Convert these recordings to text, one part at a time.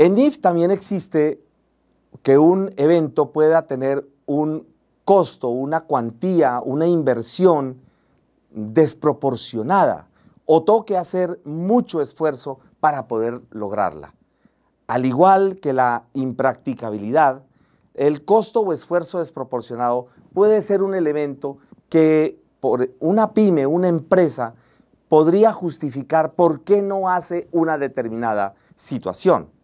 En If también existe que un evento pueda tener un costo, una cuantía, una inversión desproporcionada o toque hacer mucho esfuerzo para poder lograrla. Al igual que la impracticabilidad, el costo o esfuerzo desproporcionado puede ser un elemento que por una pyme, una empresa, podría justificar por qué no hace una determinada situación.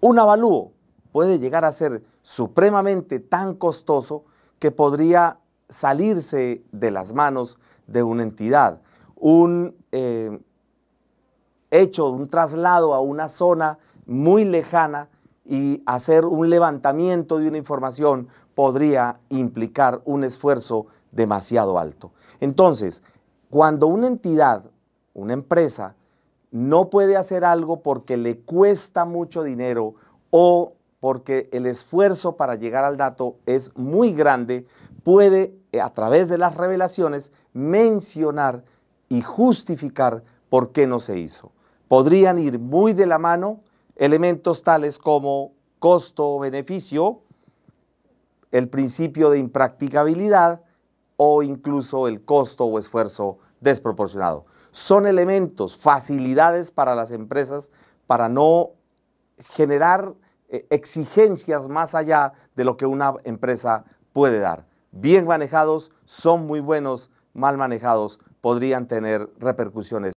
Un avalúo puede llegar a ser supremamente tan costoso que podría salirse de las manos de una entidad. Un eh, hecho, un traslado a una zona muy lejana y hacer un levantamiento de una información podría implicar un esfuerzo demasiado alto. Entonces, cuando una entidad, una empresa, no puede hacer algo porque le cuesta mucho dinero o porque el esfuerzo para llegar al dato es muy grande, puede eh, a través de las revelaciones mencionar y justificar por qué no se hizo. Podrían ir muy de la mano elementos tales como costo-beneficio, el principio de impracticabilidad, o incluso el costo o esfuerzo desproporcionado. Son elementos, facilidades para las empresas para no generar eh, exigencias más allá de lo que una empresa puede dar. Bien manejados son muy buenos, mal manejados podrían tener repercusiones